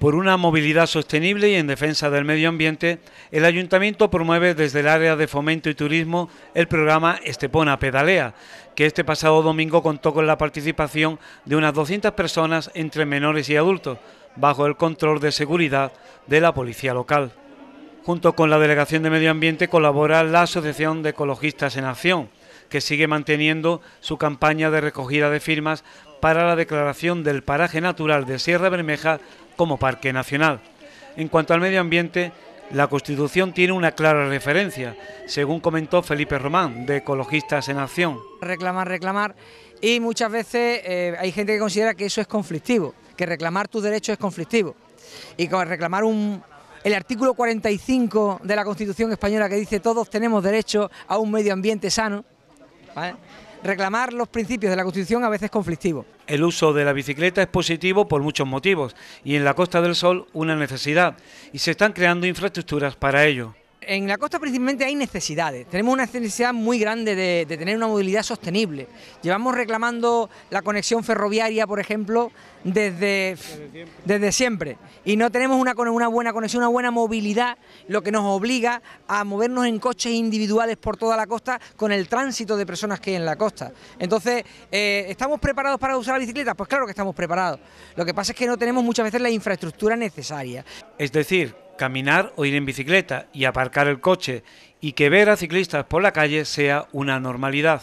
Por una movilidad sostenible y en defensa del medio ambiente, el ayuntamiento promueve desde el área de fomento y turismo el programa Estepona Pedalea, que este pasado domingo contó con la participación de unas 200 personas entre menores y adultos, bajo el control de seguridad de la policía local. Junto con la Delegación de Medio Ambiente colabora la Asociación de Ecologistas en Acción, que sigue manteniendo su campaña de recogida de firmas para la declaración del paraje natural de Sierra Bermeja como parque nacional. En cuanto al medio ambiente, la Constitución tiene una clara referencia, según comentó Felipe Román, de Ecologistas en Acción. Reclamar, reclamar, y muchas veces eh, hay gente que considera que eso es conflictivo, que reclamar tu derecho es conflictivo. Y con reclamar un, el artículo 45 de la Constitución española que dice todos tenemos derecho a un medio ambiente sano, ¿vale? reclamar los principios de la Constitución a veces conflictivo. El uso de la bicicleta es positivo por muchos motivos y en la Costa del Sol una necesidad y se están creando infraestructuras para ello. En la costa principalmente hay necesidades. Tenemos una necesidad muy grande de, tener una movilidad sostenible. Llevamos reclamando la conexión ferroviaria, por ejemplo, desde, desde, siempre. Y no tenemos una, una buena conexión, una buena movilidad, lo que nos obliga a movernos en coches individuales por toda la costa con el tránsito de personas que hay en la costa. Entonces, eh, ¿estamos preparados para usar la bicicleta? Pues claro que estamos preparados. Lo que pasa es que no tenemos muchas veces la infraestructura necesaria. Es decir, caminar o ir en bicicleta y aparcar el coche y que ver a ciclistas por la calle sea una normalidad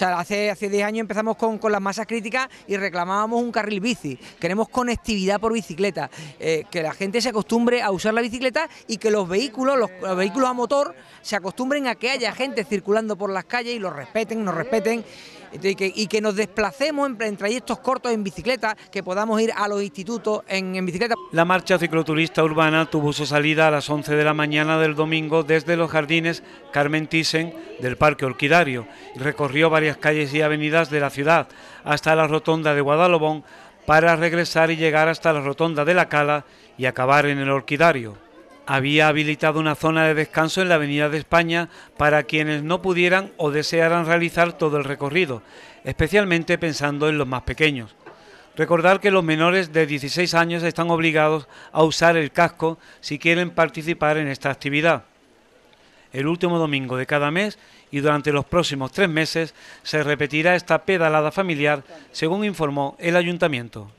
hace, hace 10 años empezamos con, las masas críticas y reclamábamos un carril bici. Queremos conectividad por bicicleta, eh, que la gente se acostumbre a usar la bicicleta y que los vehículos, los, vehículos a motor, se acostumbren a que haya gente circulando por las calles y los respeten, nos respeten. Y que, nos desplacemos en, trayectos cortos en bicicleta, que podamos ir a los institutos en, bicicleta. La marcha cicloturista urbana tuvo su salida a las 11 de la mañana del domingo desde los jardines Carmen Thyssen del Parque Orquidario recorrió varias calles y avenidas de la ciudad hasta la rotonda de Guadalobón para regresar y llegar hasta la rotonda de la Cala y acabar en el Orquidario. Había habilitado una zona de descanso en la Avenida de España para quienes no pudieran o desearan realizar todo el recorrido, especialmente pensando en los más pequeños. Recordar que los menores de 16 años están obligados a usar el casco si quieren participar en esta actividad el último domingo de cada mes y durante los próximos tres meses se repetirá esta pedalada familiar, según informó el ayuntamiento.